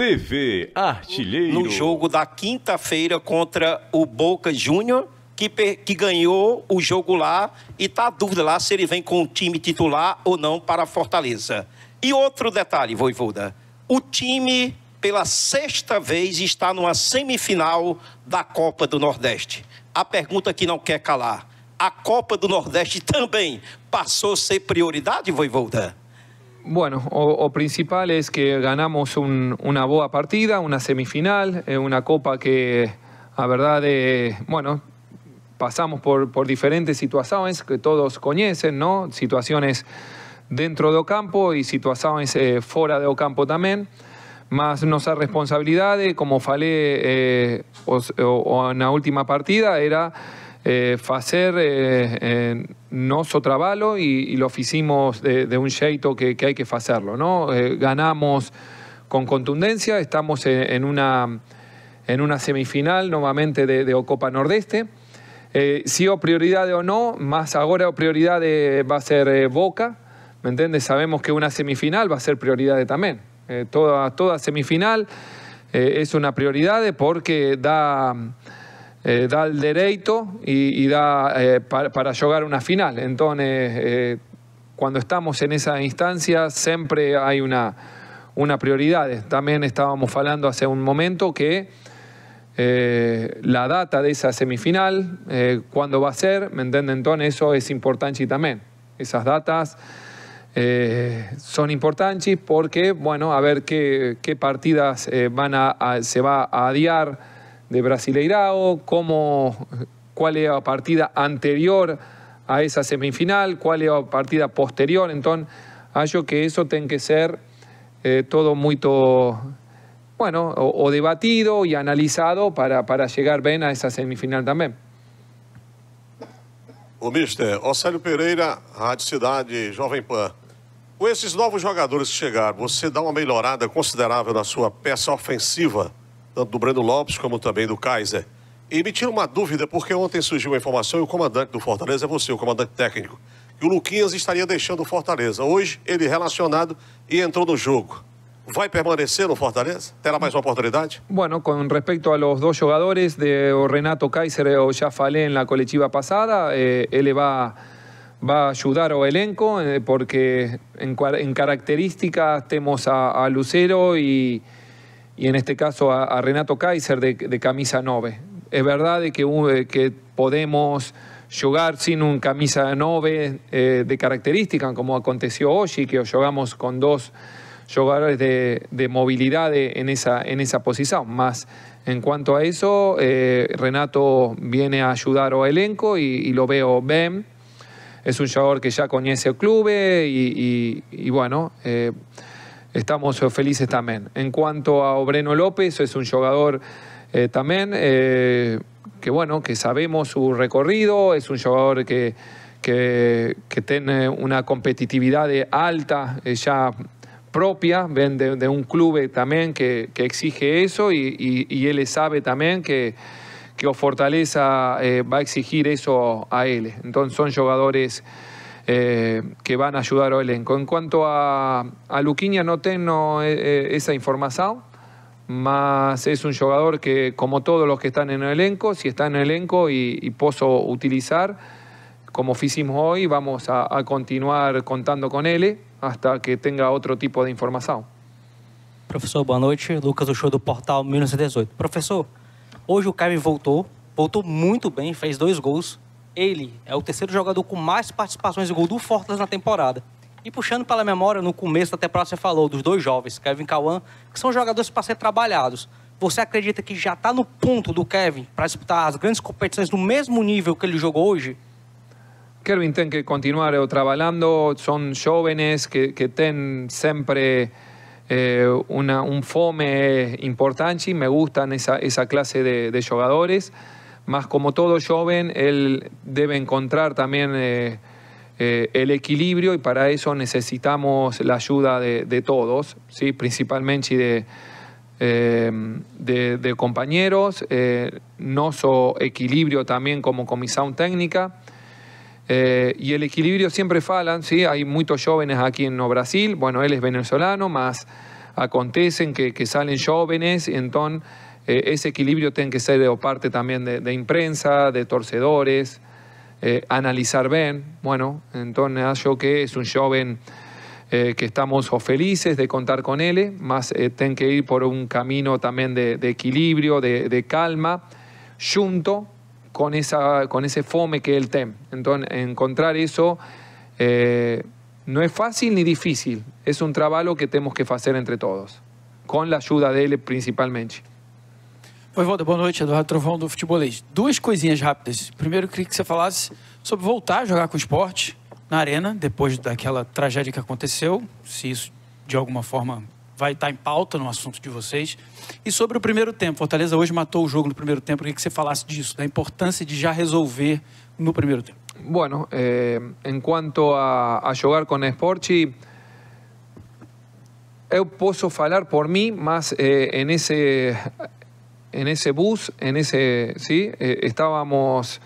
TV Artilheiro. No jogo da quinta-feira contra o Boca Júnior, que, que ganhou o jogo lá e tá a dúvida lá se ele vem com o time titular ou não para Fortaleza. E outro detalhe, Voivoda, o time pela sexta vez está numa semifinal da Copa do Nordeste. A pergunta que não quer calar: a Copa do Nordeste também passou a ser prioridade, Voivoda? Bueno, o, principal es que ganamos una boa partida, una semifinal, eh, una copa que, a verdad, eh, bueno, pasamos por, diferentes situaciones que todos conocen, ¿no? Situaciones dentro de Ocampo y situaciones eh, fuera de Ocampo también. Más nuestra responsabilidad, como falé o, en la última partida, era eh, facer eh, eh, y, lo hicimos de, un jeito que, hay que hacerlo. ¿no? Eh, ganamos con contundencia, estamos en, una, en una semifinal nuevamente de, de Ocopa Nordeste. Eh, si o prioridad o no, más ahora o prioridad va a ser Boca, ¿me entiendes? Sabemos que una semifinal va a ser prioridad también. toda, toda semifinal es una prioridad porque da eh, da el derecho eh, para llegar a una final entonces eh, cuando estamos en esa instancia, siempre hay una, prioridad. También estábamos hablando hace un momento que la data de esa semifinal, cuando cuándo va a ser, ¿me entienden? Entonces eso es importante también. Esas datas son importantes porque, bueno, a ver qué, partidas van se va a adiar. de Brasileirao, como cuál é a partida anterior a esa semifinal, cuál é a partida posterior, Então, acho que eso tem que ser eh, todo moito bueno, o, o, debatido y analizado para, para llegar bien a esa semifinal también. O Mister, Océlio Pereira, Rádio Cidade, Jovem Pan. Com esses novos jogadores que chegaram, você dá uma melhorada considerável na sua peça ofensiva? tanto do Breno Lopes como também do Kaiser. E me tira uma dúvida, porque ontem surgiu uma informação e o comandante do Fortaleza é você, o comandante técnico, que o Luquinhas estaria deixando o Fortaleza. Hoje, ele relacionado e entrou no jogo. ¿Va a permanecer en Fortaleza? ¿Terá más oportunidad? Bueno, con respecto a los dos jugadores de Renato Kaiser o já en la colectiva pasada, eh, él va, va, a ayudar elenco eh, porque en, en, características tenemos a, a Lucero y... y en este caso a, Renato Kaiser de, camisa 9. Es verdad que, eh, que podemos jugar sin un camisa 9 eh, de característica, como aconteció hoy, que jugamos con dos jugadores de, movilidad en, esa, en esa posición. Más en cuanto a eso, eh, Renato viene a ayudar al elenco y, lo veo bien. Es un jugador que ya conoce el club y, bueno, estamos eh, felices también. En cuanto a Obreno López, es un jugador eh, también eh, que, bueno, que sabemos su recorrido, es un jugador que, que, tiene una competitividad alta ya propia, ven de, un club también que, exige eso y, él sabe también que que Fortaleza va a exigir eso a él. Entonces son jugadores eh, que van a ayudar al elenco. En cuanto a, a Luquinha, no tengo eh, eh, esa información, más es un jugador que, como todos los que están en el elenco, si está en el elenco y, puedo utilizar, como hicimos hoy, vamos a, continuar contando con él hasta que tenga otro tipo de información. Professor, boa noite. Lucas do show do Portal 1918. E Professor, hoje o Kevin voltou, voltou muito bem, fez dois gols, ele é o terceiro jogador com mais participações de gol do Fortaleza na temporada. E puxando pela memória, no começo da temporada você falou dos dois jovens, Kevin Cauã, que são jogadores para ser trabalhados. Você acredita que já está no ponto do Kevin para disputar as grandes competições no mesmo nível que ele jogou hoje? Kevin tem que continuar trabalhando, são jovens que, que têm sempre eh, uma, um fome importante, me gusta essa, essa classe de, de jogadores. Más como todo joven, él debe encontrar también eh, eh, el equilibrio y para eso necesitamos la ayuda de, todos, ¿sí? principalmente de, eh, de, de compañeros, nuestro equilibrio también como comisión técnica. y el equilibrio siempre falan, ¿sí? Hay muchos jóvenes aquí en Brasil, bueno, él es venezolano, más acontecen que, que salen jóvenes, entonces eh, ese equilibrio tiene que ser de parte también de, de imprensa, de torcedores, eh, analizar bien. Bueno, entonces yo que es un joven eh, que estamos felices de contar con él, más tiene que ir por un camino también de, equilibrio, de, calma, junto con, esa, con ese fome que él tem. Entonces, encontrar eso no es fácil ni difícil, es un trabajo que tenemos que hacer entre todos, con la ayuda de él principalmente. Oi, Walter, boa noite. Eduardo Trovão do Futebolês. Duas coisinhas rápidas. Primeiro, eu queria que você falasse sobre voltar a jogar com o esporte na arena, depois daquela tragédia que aconteceu, se isso de alguma forma vai estar em pauta no assunto de vocês. E sobre o primeiro tempo, Fortaleza hoje matou o jogo no primeiro tempo. Eu queria que você falasse disso, da importância de já resolver no primeiro tempo. Bueno, eh, en cuanto a, a jogar com Sporchi, eu posso falar por mim, mas eh, en ese en ese bus, en ese, ¿sí? Eh, estábamos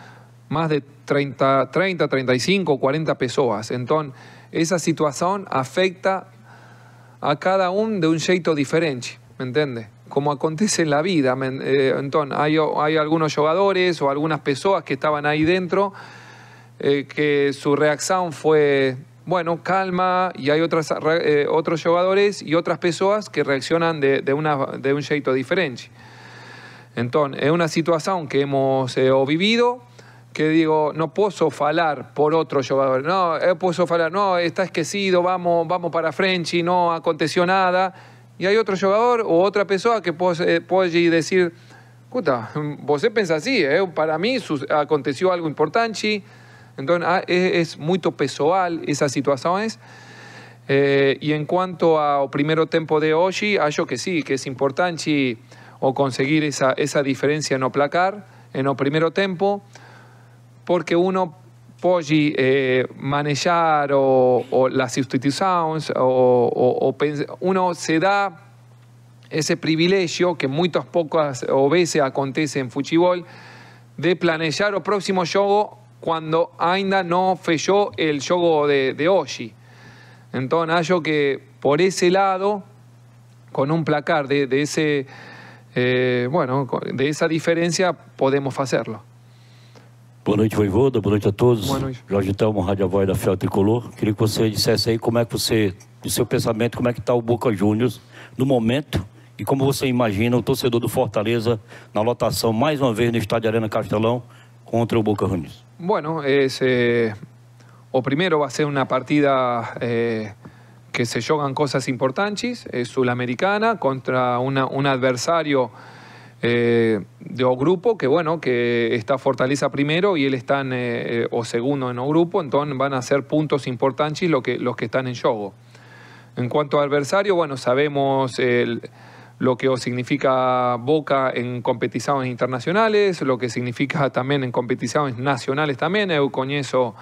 más de 30, 30, 35, 40 personas. Entonces, esa situación afecta a cada uno de un jeito diferente, ¿me entiende? Como acontece en la vida, eh, entonces hay, algunos jugadores o algunas personas que estaban ahí dentro eh, que su reacción fue, bueno, calma, y hay otras, otros jugadores y otras personas que reaccionan de, una, de un jeito diferente. Entonces, es una situación que hemos eh, vivido, que digo, no puedo falar por otro jugador. No, puedo puedo falar, no, está esquecido, vamos, vamos para Frenchy, no aconteció nada. Y hay otro jugador o otra persona que puede eh, decir, puta, vos pensás, así, eh, para mí aconteció algo importante. Entonces, ah, es muy personal esa pessoal esas situaciones. Eh, en cuanto al primer tiempo de hoy, yo que sí, que es importante o conseguir esa, esa diferencia no placar en el primer tiempo, porque uno puede eh, manejar o, las sustituciones o, o, uno se da ese privilegio que muchas pocas o veces acontece en fútbol de planear el próximo juego cuando ainda no fechó el juego de, de hoy. Entonces, yo que por ese lado, con un placar de ese eh, bueno, de esa diferencia podemos hacerlo. Boa noite, Voivoda. Boa noite a todos. Boa noite. Jorge Telmo, Rádio Voz da Fiel Tricolor. Queria que você dissesse aí como é que você, no seu pensamento, como é que está o Boca Juniors no momento e como você imagina o torcedor do Fortaleza na lotação, mais uma vez, no estádio Arena Castelão, contra o Boca Juniors. Bueno, esse eh, o primeiro vai ser uma partida... Eh, que se juegan cosas importantes, es Sudamericana, contra un adversario eh, de o grupo que, bueno, que está Fortaleza primero y él está en, eh, eh, o segundo en o grupo, entonces van a ser puntos importantes los que, los que están en juego. En cuanto a adversario, bueno, sabemos lo que significa Boca en competiciones internacionales, lo que significa también en competiciones nacionales también, ...yo conozco...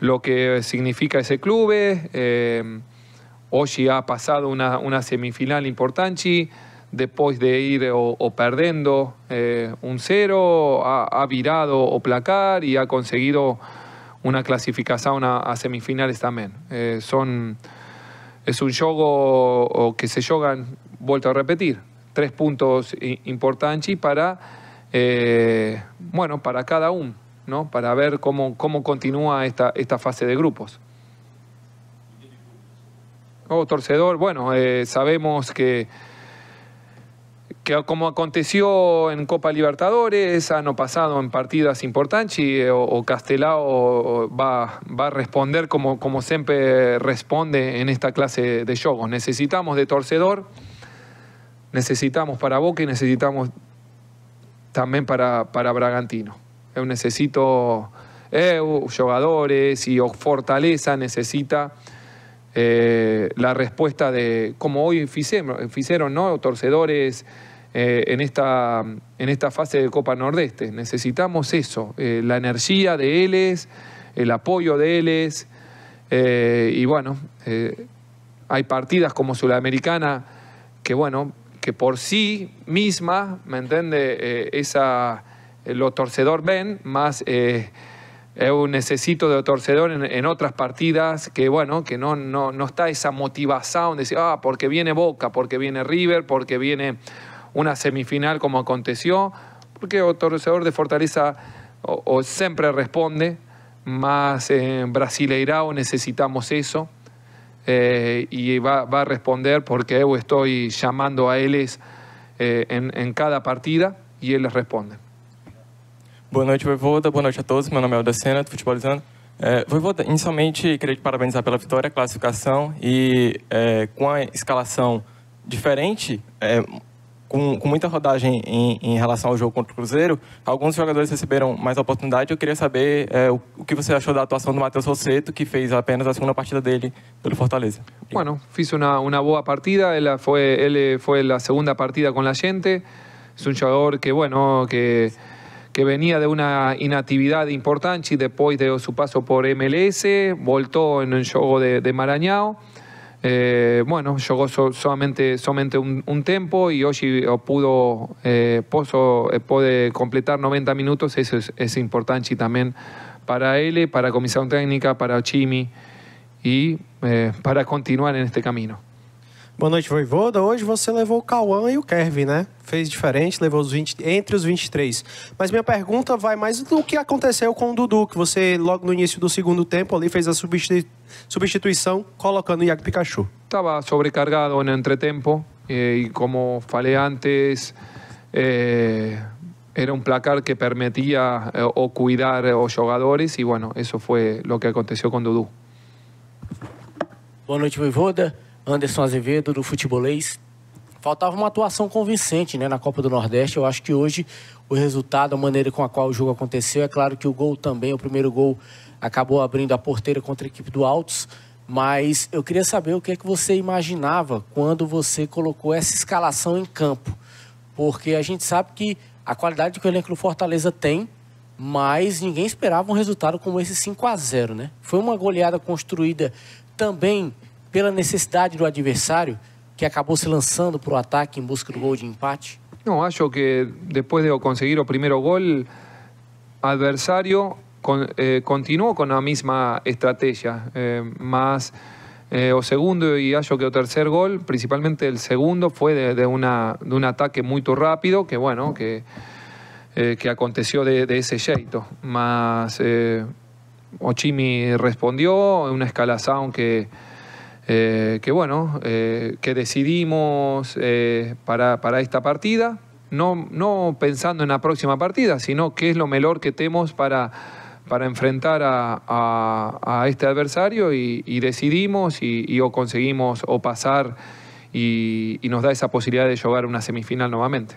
lo que significa ese club. Hoy ha pasado una, semifinal importante, después de ir o, perdiendo eh, un cero, ha, virado o placar y ha conseguido una clasificación a, semifinales también. Eh, son, es un juego que se juegan, vuelto a repetir, tres puntos importantes para, eh, bueno, para cada uno, ¿no? para ver cómo, cómo continúa esta, esta fase de grupos o oh, torcedor, bueno, eh, sabemos que, como aconteció en Copa Libertadores, ano pasado en partidas importantes y eh, o, Castelao va, va a responder como, como siempre responde en esta clase de juegos. Necesitamos de torcedor, necesitamos para Boca y necesitamos también para, para Bragantino. Yo necesito eh, jugadores y Fortaleza necesita eh, la respuesta de, como hoy hicieron, ¿no? torcedores eh, en, esta, en esta fase de Copa Nordeste. Necesitamos eso, eh, la energía de Eles, el apoyo de Eles, y bueno, hay partidas como Sudamericana que, bueno, que por sí misma, ¿me entiende? esa, lo torcedor ven, más es eh, necesito de torcedor en, otras partidas que, bueno, que no, no, está esa motivación de decir, ah, porque viene Boca, porque viene River, porque viene una semifinal como aconteció, porque el torcedor de Fortaleza o, siempre responde, más Brasileira Brasileirao necesitamos eso, eh, y va, a responder porque yo estoy llamando a él eh, en, en cada partida y él les responde. Boa noite, Voivoda. Boa noite a todos. Meu nome é Alda do Futebolizando. É, Voivoda, inicialmente, queria te parabenizar pela vitória, classificação e é, com a escalação diferente, é, com, com, muita rodagem em, em, relação ao jogo contra o Cruzeiro, alguns jogadores receberam mais oportunidade. Eu queria saber é, o, o, que você achou da atuação do Matheus Rosseto, que fez apenas a segunda partida dele pelo Fortaleza. Bueno, fiz uma, uma boa partida. Ele foi, ele foi a segunda partida com a gente. É um jogador que, bueno, que... que venía de una inactividad importante y después de su paso por MLS, voltó en el jogo de, de eh, bueno, llegó solamente, solamente un, tiempo y hoy pudo eh, eh, puede completar 90 minutos, eso es, importante también para él, para la comisión técnica, para Chimi y para continuar en este camino. Boa noite, Voivoda. Hoje você levou o Cauã e o Kervin, né? Fez diferente, levou os 20, entre os 23. Mas minha pergunta vai mais do que aconteceu com o Dudu, que você logo no início do segundo tempo ali fez a substituição colocando o Iago Pikachu. Estava tá, sobrecargado no entretempo e, eh, e como falei antes, eh, era um placar que permitia eh, o cuidar os jogadores e, bueno, isso foi o que aconteceu com o Dudu. Boa noite, Voivoda. Anderson Azevedo, do Futebolês. Faltava uma atuação convincente né, na Copa do Nordeste. Eu acho que hoje o resultado, a maneira com a qual o jogo aconteceu, é claro que o gol também, o primeiro gol acabou abrindo a porteira contra a equipe do Altos. Mas eu queria saber o que é que você imaginava quando você colocou essa escalação em campo. Porque a gente sabe que a qualidade que o elenco do Fortaleza tem, mas ninguém esperava um resultado como esse 5 a 0 né? Foi uma goleada construída também pela necessidade do adversário que acabou se lançando para o ataque em busca do gol de empate? Não, acho que depois de conseguir o primeiro gol, adversário con, eh, continuou com a mesma estratégia, eh, mas eh, o segundo e acho que o terceiro gol, principalmente o segundo, foi de, de, una, de ataque muito rápido que bueno, que, eh, que de, de jeito. Mas eh, Ochimi respondeu, uma escalação que... Eh, que bueno, eh, que decidimos eh, para, esta partida, no, no pensando en la próxima partida, sino qué es lo mejor que tenemos para, para enfrentar a, este adversario y, decidimos y, o conseguimos o pasar y, y nos da esa posibilidad de a una semifinal nuevamente.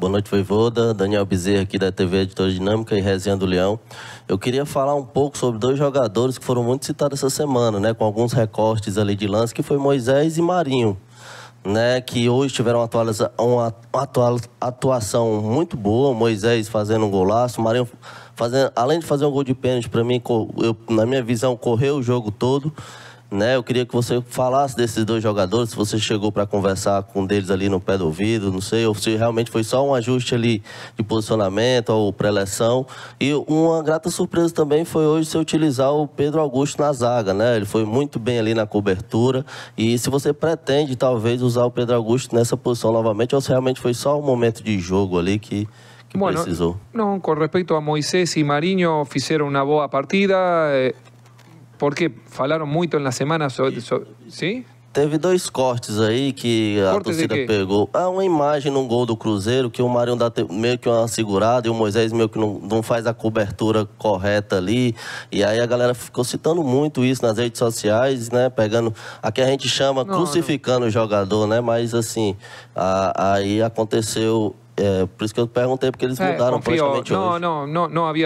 Boa noite, Voivoda. Daniel Bezerra, aqui da TV Editora Dinâmica e Resenha do Leão. Eu queria falar um pouco sobre dois jogadores que foram muito citados essa semana, né? Com alguns recortes ali de lance, que foi Moisés e Marinho. Né, que hoje tiveram uma, atuação muito boa, Moisés fazendo um golaço, Marinho fazendo, além de fazer um gol de pênalti, para mim, eu, na minha visão, correu o jogo todo né? Eu queria que você falasse desses dois jogadores, se você chegou para conversar com um deles ali no pé do ouvido, não sei, ou se realmente foi só um ajuste ali de posicionamento ou preleção. E uma grata surpresa também foi hoje você utilizar o Pedro Augusto na zaga, né? Ele foi muito bem ali na cobertura. E se você pretende talvez usar o Pedro Augusto nessa posição novamente, ou se realmente foi só um momento de jogo ali que bueno, precisó. No, con respecto a Moisés y Mariño, hicieron una boa partida. Eh, porque falaram muito na semana sobre. sim? Teve dois cortes aí que a cortes torcida pegou. Há ah, uma imagem num gol do Cruzeiro que o Marinho dá meio que uma segurada e o Moisés meio que não, não faz a cobertura correta ali. E aí a galera ficou citando muito isso nas redes sociais, né? Pegando. Aqui a gente chama não, crucificando não. o jogador, né? Mas assim, a, aí aconteceu No, no, no que porque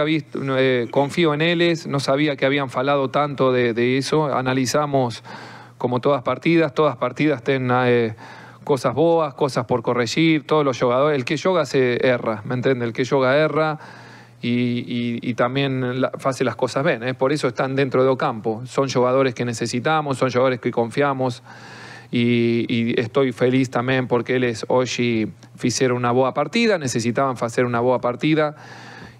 visto, eh, confío en ellos, no sabía que habían falado tanto de, eso, analizamos como todas partidas, todas partidas tienen eh, cosas boas, cosas por corregir, todos los jugadores. El que yoga se erra, ¿me entiendes? El que yoga erra y, también la, hace las cosas bien. ¿eh? Por eso están dentro de Ocampo. Son jugadores que necesitamos, son jugadores que confiamos y, estoy feliz también porque ellos hoy hicieron una boa partida, necesitaban hacer una boa partida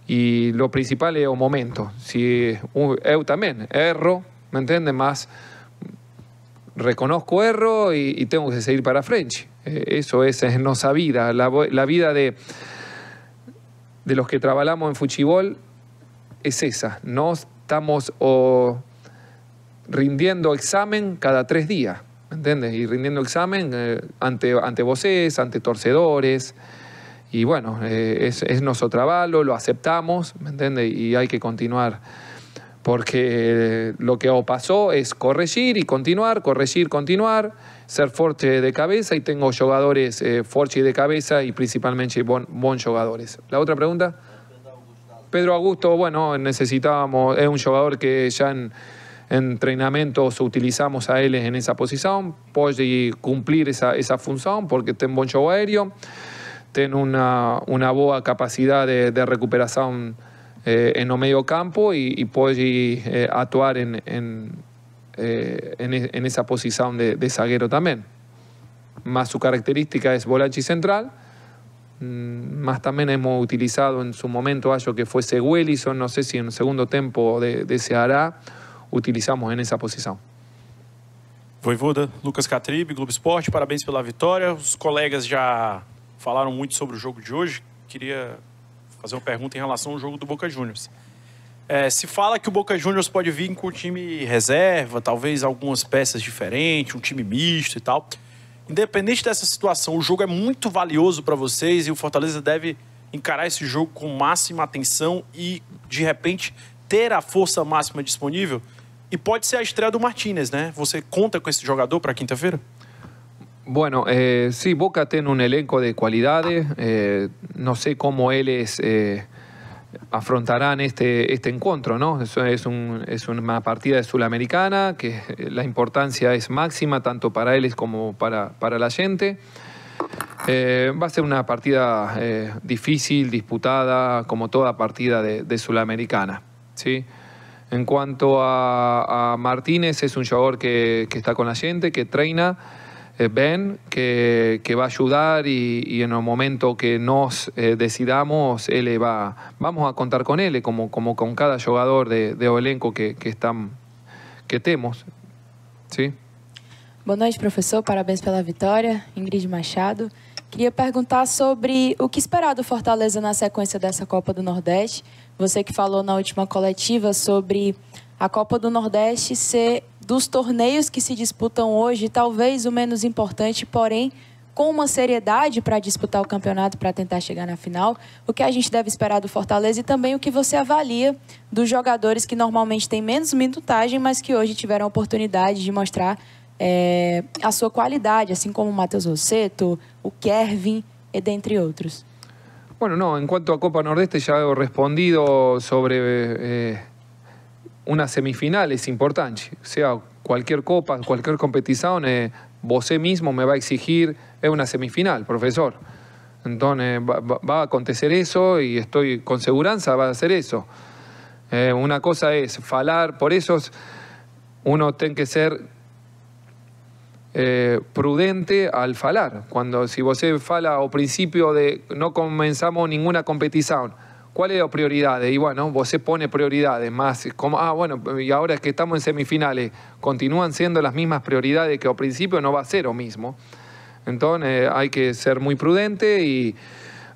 Y lo principal es el momento. Si eu también erro, me entiende Más reconozco erro y, y tengo que seguir para frente. Eh, eso es, es nuestra vida, la, vida de, de los que trabajamos en fútbol es esa. No estamos rindiendo examen cada tres días. Y rindiendo examen eh, ante, ante voces, ante torcedores. Y bueno, eh, es, nuestro trabajo, lo aceptamos, ¿me entiendes? Y hay que continuar. Porque eh, lo que pasó es corregir y continuar, corregir, continuar, ser fuerte de cabeza y tengo jugadores fuertes de cabeza y principalmente buenos jugadores. ¿La otra pregunta? Pedro Augusto, bueno, necesitábamos, es un jugador que ya en en entrenamientos utilizamos a él en esa posición, puede cumplir esa, esa función porque tiene buen show aéreo, tiene una, una buena capacidad de, recuperación eh, en el medio campo y, y puede eh, actuar en, en, eh, e, en, esa posición de, zaguero también. Más su característica es volante central mm, más también hemos utilizado en su momento algo que fuese Seguelison, no sé si en el segundo tiempo deseará. de utilizamos en nessa posição. Voivoda, Lucas Catribe, Globo Esporte, parabéns pela vitória. Os colegas já falaram muito sobre o jogo de hoje. Queria fazer uma pergunta em relação ao jogo do Boca Juniors. É, se fala que o Boca Juniors pode vir com o time reserva, talvez algumas peças diferentes, um time misto e tal. Independente dessa situação, o jogo é muito valioso para vocês e o Fortaleza deve encarar esse jogo com máxima atenção e, de repente, ter a força máxima disponível. E pode ser a estreia do Martínez, né? Você conta com esse jogador para quinta-feira? Bueno, eh, sí, Boca tiene un elenco de cualidades. Eh, no sé cómo ellos eh, afrontarán este, este encuentro, ¿no? Es, es, un, es una partida suramericana que la importancia es máxima tanto para ellos como para, para la gente. Eh, va a ser una partida eh, difícil, disputada, como toda partida de, de americana ¿sí? En cuanto a, Martínez, es un jugador que, está con la gente, que treina, eh, que, va a ayudar y, en el momento que nos eh, decidamos, él va, vamos a contar con él, como, con cada jugador de, de que, que, están, que temos. ¿sí? Boa noite, Parabéns pela vitória. Ingrid Machado. Queria perguntar sobre o que esperar do Fortaleza na sequência dessa Copa do Nordeste. Você que falou na última coletiva sobre a Copa do Nordeste ser dos torneios que se disputam hoje, talvez o menos importante, porém com uma seriedade para disputar o campeonato para tentar chegar na final. O que a gente deve esperar do Fortaleza e também o que você avalia dos jogadores que normalmente têm menos minutagem, mas que hoje tiveram a oportunidade de mostrar a sua qualidade, assim como o Matheus Rosseto, o Kervin, e entre outros. Bueno, no, en cuanto a Copa Nordeste ya he respondido sobre eh, una semifinal, es importante. O sea, cualquier copa, cualquier competición, eh, vos mismo me va a exigir es una semifinal, profesor. Entonces eh, va, a acontecer eso y estoy con seguridad va a ser eso. una cosa es falar, por eso uno tiene que ser eh, prudente al falar. Cuando si vosé fala o principio de ...no comenzamos ninguna competición... ...cuáles son las prioridades... ...y bueno, vosé pone prioridades, más como, ah, bueno, ahora es que estamos en semifinales, continúan siendo las mismas prioridades que al principio no va a ser lo mismo... ...entonces eh, hay que ser muy prudente ...y...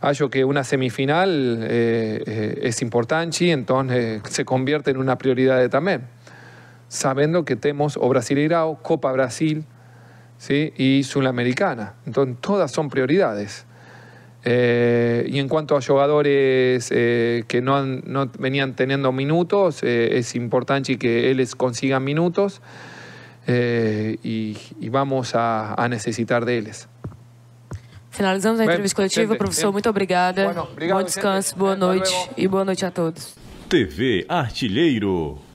...hay que una semifinal eh, es importante, entonces se convierte en una prioridad también. Sabiendo que tenemos o Brasil Copa Brasil, ¿sí? y Sudamericana Entonces, todas son prioridades. Eh, y en cuanto a jugadores eh, que no, no, venían teniendo minutos, eh, es importante que ellos consigan minutos y, vamos a, necesitar de ellos Finalizamos la entrevista colectiva profesor, muchas obrigada. buen descanso, boa noite y boa noite a todos. TV Artilheiro.